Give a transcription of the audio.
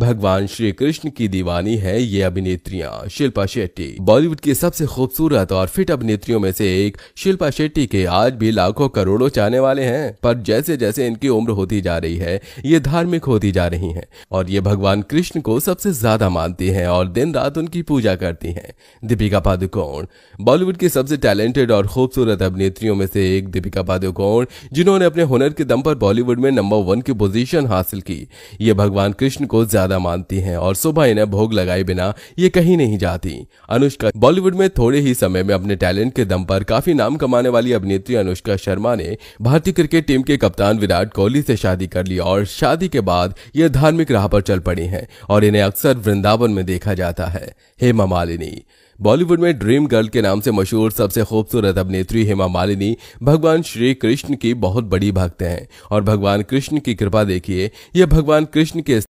भगवान श्री कृष्ण की दीवानी है ये अभिनेत्रियां शिल्पा शेट्टी बॉलीवुड की सबसे खूबसूरत और फिट अभिनेत्रियों में से एक शिल्पा शेट्टी के आज भी लाखों करोड़ों चाहने वाले हैं पर जैसे जैसे इनकी उम्र होती जा रही है ये धार्मिक होती जा रही हैं और ये भगवान कृष्ण को सबसे ज्यादा मानती हैं और दिन रात उनकी पूजा करती हैं दीपिका पादुकोण बॉलीवुड की सबसे टैलेंटेड और खूबसूरत अभिनेत्रियों में से एक दीपिका पादुकोण जिन्होंने अपने हुनर के दम पर बॉलीवुड में नंबर वन की पोजीशन हासिल की ये भगवान कृष्ण को ज्यादा ज्यादा मानती हैं और सुबह इन्हें भोग लगाए बिना ये कहीं नहीं जाती अनुष्का बॉलीवुड में थोड़े ही समय में अपने टैलेंट के दम पर काफी नाम कमाने वाली अभिनेत्री अनुष्का शर्मा ने भारतीय क्रिकेट टीम के कप्तान विराट कोहली से शादी कर ली और शादी के बाद ये धार्मिक राह पर चल पड़ी है और इन्हें अक्सर वृंदावन में देखा जाता है हेमा मालिनी बॉलीवुड में ड्रीम गर्ल के नाम से मशहूर सबसे खूबसूरत अभिनेत्री हेमा मालिनी भगवान श्री कृष्ण की बहुत बड़ी भक्त हैं और भगवान कृष्ण की कृपा देखिए यह भगवान कृष्ण के